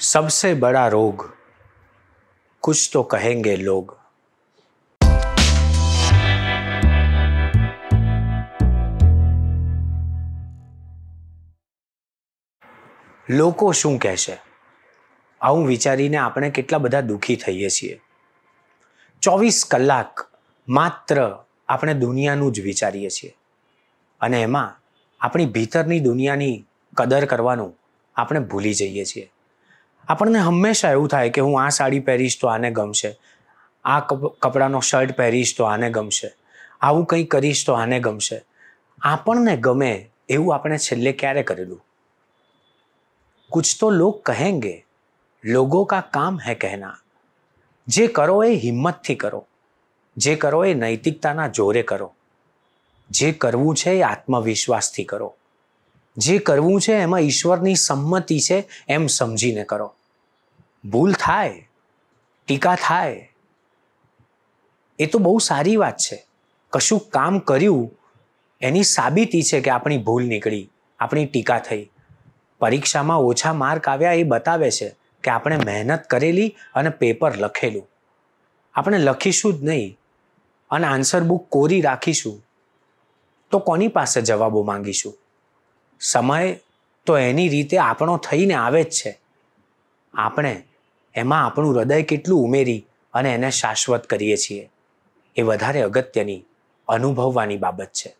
સબસે બડા રોગ कुछ તો કહેંગે લોગ લોકો શું કહેશે આવું વિચારીને આપણે કેટલા બધા દુઃખી થઈએ છીએ ચોવીસ કલાક માત્ર આપણે દુનિયાનું જ વિચારીએ છીએ અને એમાં આપણી ભીતરની દુનિયાની કદર કરવાનું આપણે ભૂલી જઈએ છીએ આપણને હંમેશા એવું થાય કે હું આ સાડી પહેરીશ તો આને ગમશે આ કપડાનો શર્ટ પહેરીશ તો આને ગમશે આવું કંઈ કરીશ તો આને ગમશે આપણને ગમે એવું આપણે છેલ્લે ક્યારે કરેલું કુછ તો લોક કહેંગે લોગો કા કામ હે કહેના જે કરો એ હિંમતથી કરો જે કરો એ નૈતિકતાના જોરે કરો જે કરવું છે એ આત્મવિશ્વાસથી કરો જે કરવું છે એમાં ઈશ્વરની સંમતિ છે એમ સમજીને કરો ભૂલ થાય ટીકા થાય એ તો બહુ સારી વાત છે કશું કામ કર્યું એની સાબિતી છે કે આપણી ભૂલ નીકળી આપણી ટીકા થઈ પરીક્ષામાં ઓછા માર્ક આવ્યા એ બતાવે છે કે આપણે મહેનત કરેલી અને પેપર લખેલું આપણે લખીશું જ નહીં અને આન્સર બુક કોરી રાખીશું તો કોની પાસે જવાબો માંગીશું સમય તો એની રીતે આપણો થઈને આવે જ છે આપણે એમાં આપણું હૃદય કેટલું ઉમેરી અને એને શાશ્વત કરીએ છીએ એ વધારે અગત્યની અનુભવવાની બાબત છે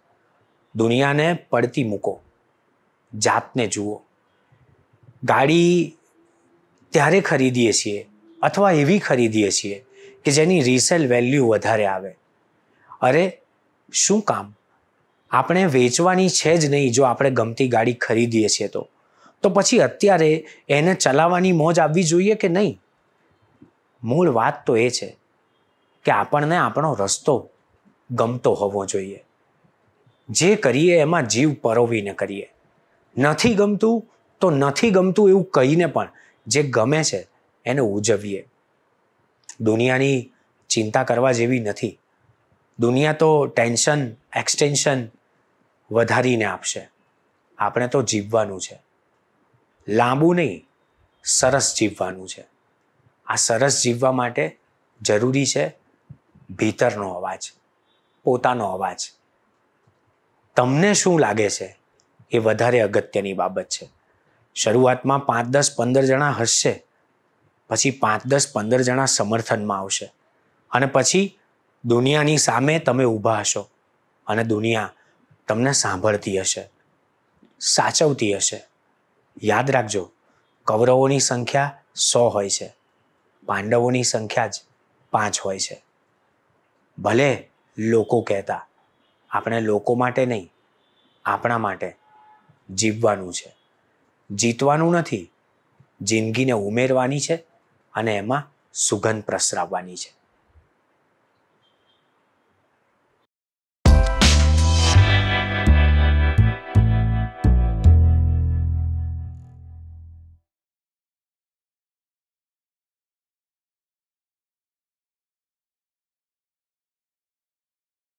દુનિયાને પડતી મૂકો જાતને જુઓ ગાડી ત્યારે ખરીદીએ છીએ અથવા એવી ખરીદીએ છીએ કે જેની રિસેલ વેલ્યુ વધારે આવે અરે શું કામ આપણે વેચવાની છે જ નહીં જો આપણે ગમતી ગાડી ખરીદીએ છીએ તો તો પછી અત્યારે એને ચલાવવાની મોજ આવવી જોઈએ કે નહીં મૂળ વાત તો એ છે કે આપણને આપણો રસ્તો ગમતો હોવો જોઈએ જે કરીએ એમાં જીવ પરોવીને કરીએ નથી ગમતું તો નથી ગમતું એવું કહીને પણ જે ગમે છે એને ઉજવીએ દુનિયાની ચિંતા કરવા જેવી નથી દુનિયા તો ટેન્શન એક્સટેન્શન વધારીને આપશે આપણે તો જીવવાનું છે લાંબુ નહીં સરસ જીવવાનું છે આ સરસ જીવવા માટે જરૂરી છે ભીતરનો અવાજ પોતાનો અવાજ તમને શું લાગે છે એ વધારે અગત્યની બાબત છે શરૂઆતમાં પાંચ દસ પંદર જણા હસશે પછી પાંચ દસ પંદર જણા સમર્થનમાં આવશે અને પછી દુનિયાની સામે તમે ઊભા હશો અને દુનિયા તમને સાંભળતી હશે સાચવતી હશે યાદ રાખજો કૌરવોની સંખ્યા સો હોય છે પાંડવોની સંખ્યા જ પાંચ હોય છે ભલે લોકો કહેતા આપણે લોકો માટે નહીં આપણા માટે જીવવાનું છે જીતવાનું નથી જિંદગીને ઉમેરવાની છે અને એમાં સુગંધ પ્રસરાવવાની છે